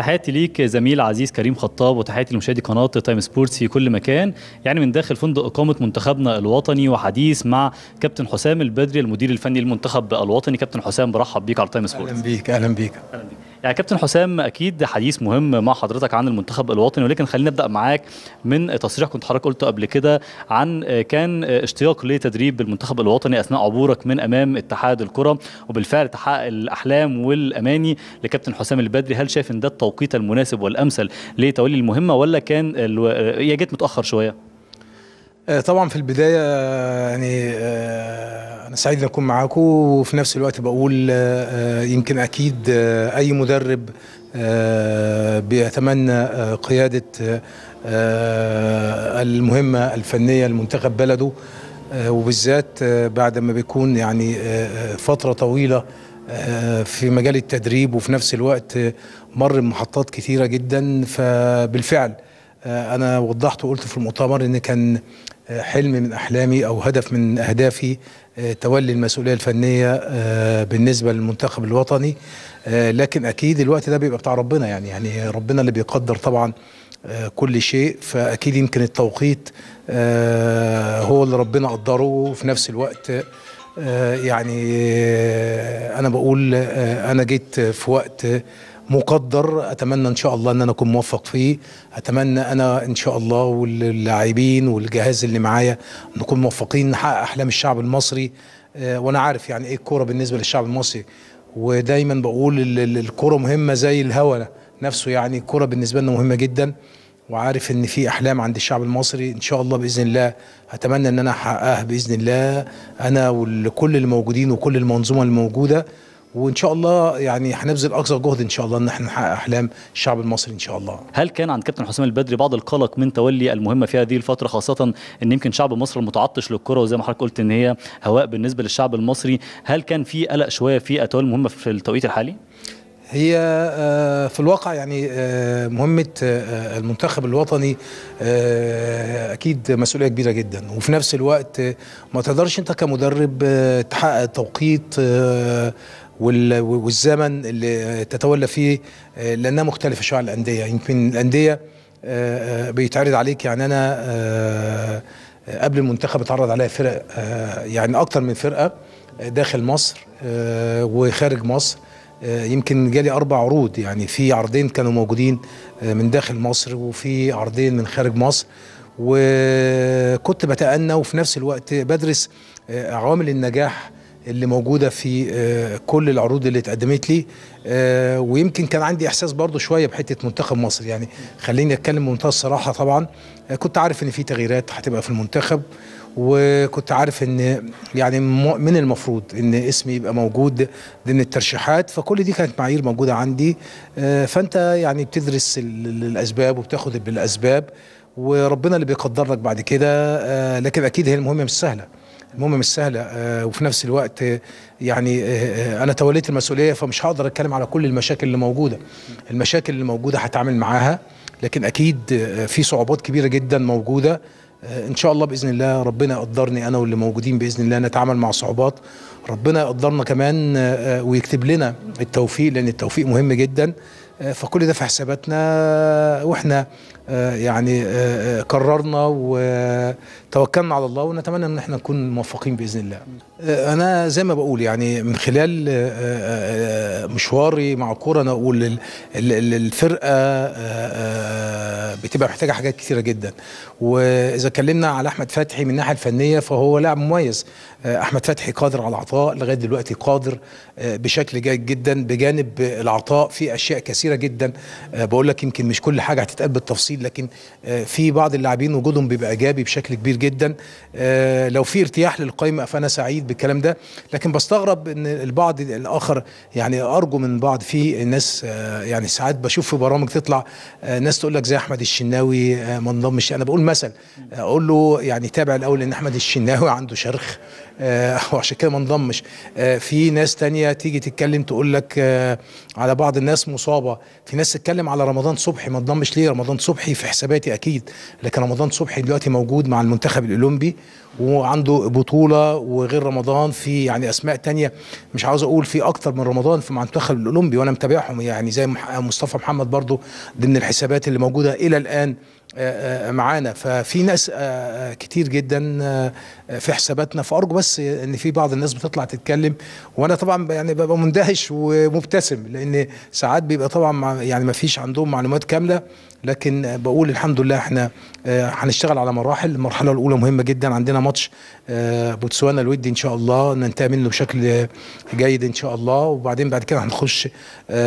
تحياتي ليك زميل عزيز كريم خطاب وتحياتي لمشاهدي قناه تايم سبورتس في كل مكان يعني من داخل فندق اقامه منتخبنا الوطني وحديث مع كابتن حسام البدري المدير الفني للمنتخب الوطني كابتن حسام برحب بيك على تايم سبورتس اهلا بيك اهلا بيك اهلا بيك يعني كابتن حسام اكيد حديث مهم مع حضرتك عن المنتخب الوطني ولكن خلينا نبدا معاك من تصريح كنت حضرتك قلته قبل كده عن آه، كان آه، اشتياق لتدريب المنتخب الوطني اثناء عبورك من امام اتحاد الكره وبالفعل تحقق الاحلام والاماني لكابتن حسام البدري هل شايف ان ده التوقيت المناسب والامثل لتولي المهمه ولا كان هي جت متاخر شويه؟ آه، طبعا في البدايه آه، يعني آه، انا سعيد اكون معاكم وفي نفس الوقت بقول يمكن اكيد اي مدرب بيتمنى قياده المهمه الفنيه لمنتخب بلده وبالذات بعد ما بيكون يعني فتره طويله آه، في مجال التدريب وفي نفس الوقت مر بمحطات كثيره جدا فبالفعل آه، انا وضحت وقلت في المؤتمر ان كان آه، حلم من احلامي او هدف من اهدافي تولي المسؤوليه الفنيه بالنسبه للمنتخب الوطني لكن اكيد الوقت ده بيبقى بتاع ربنا يعني يعني ربنا اللي بيقدر طبعا كل شيء فاكيد يمكن التوقيت هو اللي ربنا قدره وفي نفس الوقت آه، يعني آه، انا بقول آه، انا جيت في وقت مقدر اتمنى ان شاء الله ان انا اكون موفق فيه اتمنى انا ان شاء الله واللاعبين والجهاز اللي معايا نكون موفقين نحقق احلام الشعب المصري وانا عارف يعني ايه الكوره بالنسبه للشعب المصري ودايما بقول الكوره مهمه زي الهوا نفسه يعني الكوره بالنسبه لنا مهمه جدا وعارف ان في احلام عند الشعب المصري ان شاء الله باذن الله اتمنى ان انا احققها باذن الله انا وكل الموجودين وكل المنظومه الموجوده وان شاء الله يعني هنبذل اقصى جهد ان شاء الله ان احنا نحقق احلام الشعب المصري ان شاء الله. هل كان عند كابتن حسام البدري بعض القلق من تولي المهمه في هذه الفتره خاصه ان يمكن شعب مصر المتعطش للكره وزي ما حضرتك قلت ان هي هواء بالنسبه للشعب المصري، هل كان في قلق شويه في تولي المهمه في التوقيت الحالي؟ هي آه، في الواقع يعني آه، مهمة آه، المنتخب الوطني أكيد مسؤولية كبيرة جدا وفي نفس الوقت ما تقدرش أنت كمدرب تحقق توقيت والزمن اللي تتولى فيه لأنها مختلفة شوية عن الأندية يمكن الأندية بيتعرض عليك يعني أنا قبل المنتخب اتعرض عليا فرق يعني أكتر من فرقة داخل مصر وخارج مصر آه، يمكن جالي اربع عروض يعني في عرضين كانوا موجودين آه، من داخل مصر وفي عرضين من خارج مصر وكنت بتأنى وفي نفس الوقت بدرس آه، عوامل النجاح اللي موجوده في كل العروض اللي اتقدمت لي ويمكن كان عندي احساس برضو شويه بحته منتخب مصر يعني خليني اتكلم بمنتهى الصراحه طبعا كنت عارف ان في تغييرات هتبقى في المنتخب وكنت عارف ان يعني من المفروض ان اسمي يبقى موجود ضمن الترشيحات فكل دي كانت معايير موجوده عندي آه، فانت يعني بتدرس الاسباب وبتاخد بالاسباب وربنا اللي بيقدر لك بعد كده آه، لكن اكيد هي المهمه مش سهله المهمه مش سهله آه، وفي نفس الوقت يعني انا توليت المسؤوليه فمش هقدر اتكلم على كل المشاكل اللي موجوده المشاكل اللي موجوده هتعامل معاها لكن اكيد في صعوبات كبيره جدا موجوده آه، ان شاء الله باذن الله ربنا يقدرني انا واللي موجودين باذن الله نتعامل مع صعوبات ربنا يقدرنا كمان آه، آه، ويكتب لنا التوفيق لان التوفيق مهم جدا فكل ده في حساباتنا واحنا آه، يعني آه، آه، قررنا وتوكلنا على الله ونتمنى ان احنا نكون موفقين باذن الله. انا زي ما بقول يعني من خلال مشواري مع الكوره انا اقول الفرقه بتبقى محتاجه حاجات كثيره جدا واذا اتكلمنا على احمد فتحي من الناحيه الفنيه فهو لاعب مميز احمد فتحي قادر على العطاء لغايه دلوقتي قادر بشكل جيد جدا بجانب العطاء في اشياء كثيره جدا بقول لك يمكن مش كل حاجه هتتقال بالتفصيل التفاصيل لكن آه، في بعض اللاعبين وجودهم بيبقى ايجابي بشكل كبير جدا آه، لو في ارتياح للقائمه فانا سعيد بالكلام ده لكن بستغرب ان البعض الاخر يعني ارجو من بعض في ناس آه، يعني ساعات بشوف في برامج تطلع ناس تقول لك زي احمد الشناوي ما انضمش انا بقول مثل اقول له يعني تابع الاول ان احمد الشناوي عنده شرخ وعشان كده ما انضمش في ناس تانية تيجي تتكلم تقول لك على بعض الناس مصابه في ناس تتكلم على رمضان صبحي ما انضمش ليه رمضان صبحي صبحي في حساباتي اكيد لكن رمضان صبحي دلوقتي موجود مع المنتخب الاولمبي وعنده بطوله وغير رمضان في يعني اسماء تانية مش عاوز اقول في اكتر من رمضان في مع المنتخب الاولمبي وانا متابعهم يعني زي مصطفى محمد برضو ضمن الحسابات اللي موجوده الى الان آه، آه، معانا ففي ناس آه، كتير جدا في حساباتنا فارجو بس ان في بعض الناس بتطلع تتكلم وانا طبعا يعني ببقى مندهش ومبتسم لان ساعات بيبقى طبعا يعني ما فيش عندهم معلومات كامله لكن بقول الحمد لله احنا هنشتغل على مراحل المرحله الاولى مهمه جدا عندنا ماتش بوتسوانا الودي ان شاء الله ننتهي منه بشكل جيد ان شاء الله وبعدين بعد كده هنخش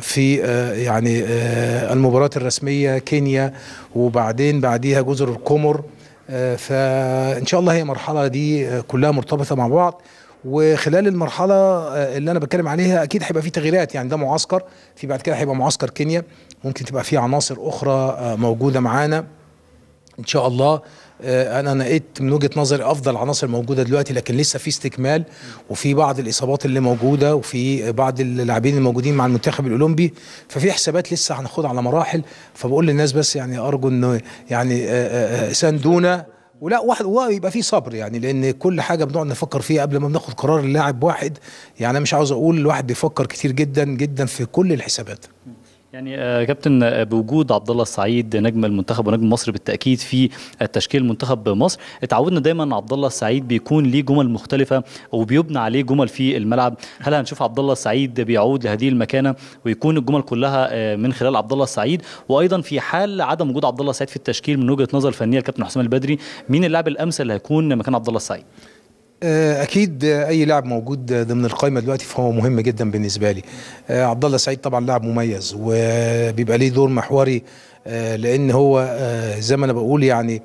في يعني المباراه الرسميه كينيا وبعدين وبعدين بعديها جزر القمر آه، فان شاء الله هي المرحله دي آه، كلها مرتبطه مع بعض وخلال المرحله آه، اللي انا بتكلم عليها اكيد هيبقى في تغييرات يعني ده معسكر في بعد كده هيبقى معسكر كينيا ممكن تبقى فيه عناصر اخرى موجوده معانا ان شاء الله آه، انا نقيت من وجهه نظري افضل عناصر موجوده دلوقتي لكن لسه في استكمال وفي بعض الاصابات اللي موجوده وفي بعض اللاعبين الموجودين مع المنتخب الاولمبي ففي حسابات لسه هناخدها على مراحل فبقول للناس بس يعني ارجو انه يعني آه، آه، ساندونا ولا واحد ويبقى في صبر يعني لان كل حاجه بنقعد نفكر فيها قبل ما بناخد قرار اللاعب واحد يعني انا مش عاوز اقول الواحد بيفكر كتير جدا جدا في كل الحسابات يعني آه، كابتن آه، بوجود عبد الله السعيد نجم المنتخب ونجم مصر بالتاكيد في التشكيل آه، منتخب مصر اتعودنا دايما عبد الله السعيد بيكون ليه جمل مختلفه وبيبنى عليه جمل في الملعب هل هنشوف عبد الله السعيد بيعود لهذه المكانه ويكون الجمل كلها من خلال عبد الله السعيد وايضا في حال عدم وجود عبد الله السعيد في التشكيل من وجهه نظر فنيه الكابتن حسام البدري مين اللاعب الامثل اللي هيكون مكان عبد الله السعيد آه، اكيد اي لاعب موجود ضمن القائمه دلوقتي فهو مهم جدا بالنسبه لي آه، عبد الله سعيد طبعا لاعب مميز وبيبقى ليه دور محوري آه، لان هو زي ما انا بقول يعني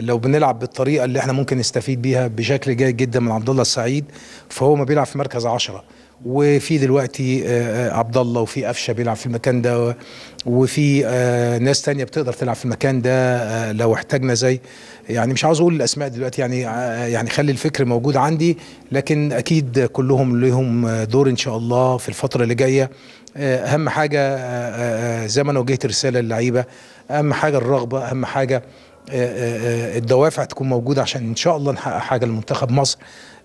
لو بنلعب بالطريقه اللي احنا ممكن نستفيد بيها بشكل جيد جدا من عبد الله السعيد فهو ما بيلعب في مركز عشرة وفي دلوقتي آه، آه، عبد الله وفي قفشه بيلعب في المكان ده وفي آه، ناس تانية بتقدر تلعب في المكان ده لو احتاجنا زي يعني مش عاوز اقول الاسماء دلوقتي يعني يعني خلي الفكر موجود عندي لكن اكيد كلهم لهم دور ان شاء الله في الفتره اللي جايه اهم حاجه زي ما انا وجهت رساله للعيبه اهم حاجه الرغبه اهم حاجه الدوافع تكون موجوده عشان ان شاء الله نحقق حاجه لمنتخب مصر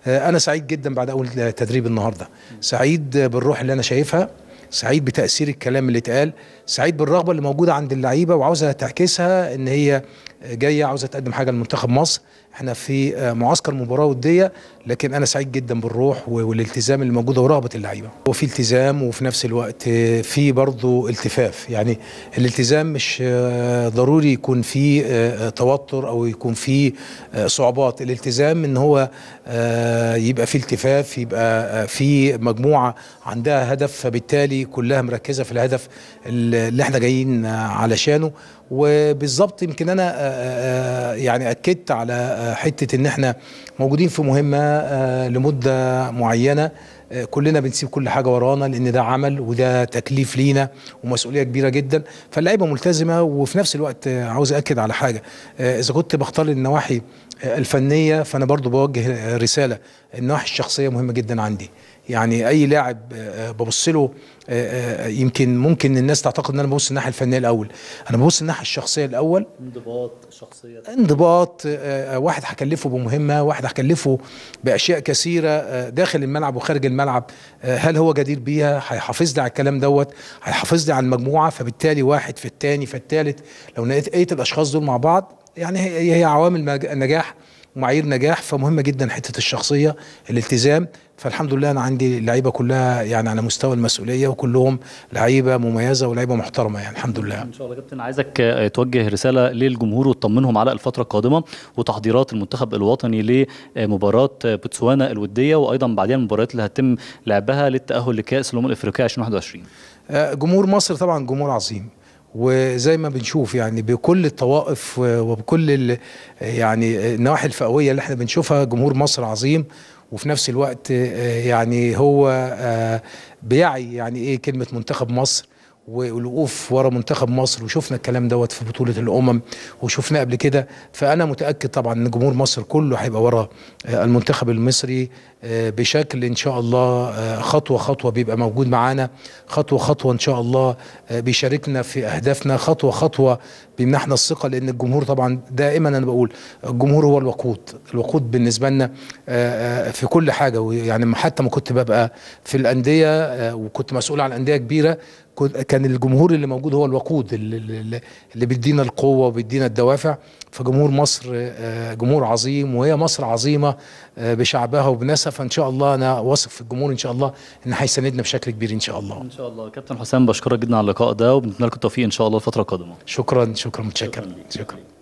آه، انا سعيد جدا بعد اول تدريب النهارده سعيد بالروح اللي انا شايفها سعيد بتاثير الكلام اللي اتقال سعيد بالرغبه اللي موجوده عند اللعيبه وعاوزها تعكسها ان هي جايه عاوزه تقدم حاجه لمنتخب مصر احنا في آه، معسكر مباراه وديه لكن انا سعيد جدا بالروح والالتزام اللي موجوده ورغبه اللعيبه وفي التزام وفي نفس الوقت آه، في برضه التفاف يعني الالتزام مش آه، ضروري يكون في توتر او يكون في صعوبات الالتزام ان هو يبقى في التفاف يبقى في مجموعه عندها هدف فبالتالي كلها مركزه في الهدف اللي احنا جايين علشانه وبالظبط يمكن انا آه، آه، آه، يعني اكدت على حته ان احنا موجودين في مهمه لمده معينه كلنا بنسيب كل حاجه ورانا لان ده عمل وده تكليف لينا ومسؤوليه كبيره جدا فاللعيبه ملتزمه وفي نفس الوقت عاوز اكد على حاجه اذا كنت بختار النواحي الفنيه فانا برضو بوجه رساله النواحي الشخصيه مهمه جدا عندي يعني اي لاعب آه، ببص له آه، آه، يمكن ممكن الناس تعتقد ان انا ببص الناحيه الفنيه الاول انا ببص الناحيه الشخصيه الاول انضباط شخصيه انضباط واحد هكلفه بمهمه واحد هكلفه باشياء كثيره داخل الملعب وخارج الملعب هل هو جدير بيها هيحافظ لي على الكلام دوت هيحافظ لي على المجموعه فبالتالي واحد في الثاني في الثالث لو نقيت الاشخاص دول مع بعض يعني هي هي عوامل نجاح ومعايير نجاح فمهمه جدا حته الشخصيه الالتزام فالحمد لله انا عندي اللعيبه كلها يعني على مستوى المسؤوليه وكلهم لعيبه مميزه ولعيبه محترمه يعني الحمد لله ان شاء الله كابتن عايزك آه، توجه رساله للجمهور وتطمنهم على الفتره القادمه وتحضيرات المنتخب الوطني لمباراه آه، بوتسوانا الوديه وايضا بعدها المباريات اللي هتتم لعبها للتاهل لكاس الامم الافريقيه 2021 آه، جمهور مصر طبعا جمهور عظيم وزي ما بنشوف يعني بكل الطوائف وبكل يعني النواحي الفئويه اللي احنا بنشوفها جمهور مصر عظيم وفي نفس الوقت آه، يعني هو آه، بيعي يعني ايه كلمه منتخب مصر والوقوف ورا منتخب مصر وشفنا الكلام دوت في بطوله الامم وشفناه قبل كده فانا متاكد طبعا ان جمهور مصر كله هيبقى ورا آه، المنتخب المصري آه، بشكل ان شاء الله آه، خطوه خطوه بيبقى موجود معانا خطوه خطوه ان شاء الله بيشاركنا في اهدافنا خطوه خطوه بيمنحنا الثقه لان الجمهور طبعا دائما انا بقول الجمهور هو الوقود الوقود بالنسبه لنا في كل حاجه يعني حتى ما كنت ببقى في الانديه وكنت مسؤول عن انديه كبيره كان الجمهور اللي موجود هو الوقود اللي, اللي بيدينا القوه وبيدينا الدوافع فجمهور مصر آه، جمهور عظيم وهي مصر عظيمه آه، بشعبها وبناسها فان شاء الله انا واثق في الجمهور ان شاء الله ان هيساندنا بشكل كبير ان شاء الله ان شاء الله كابتن حسام بشكرك جدا على اللقاء ده وبنتمنى لكم التوفيق ان شاء الله الفتره القادمه شكرا شكرا متشكر شكرا, شكرا.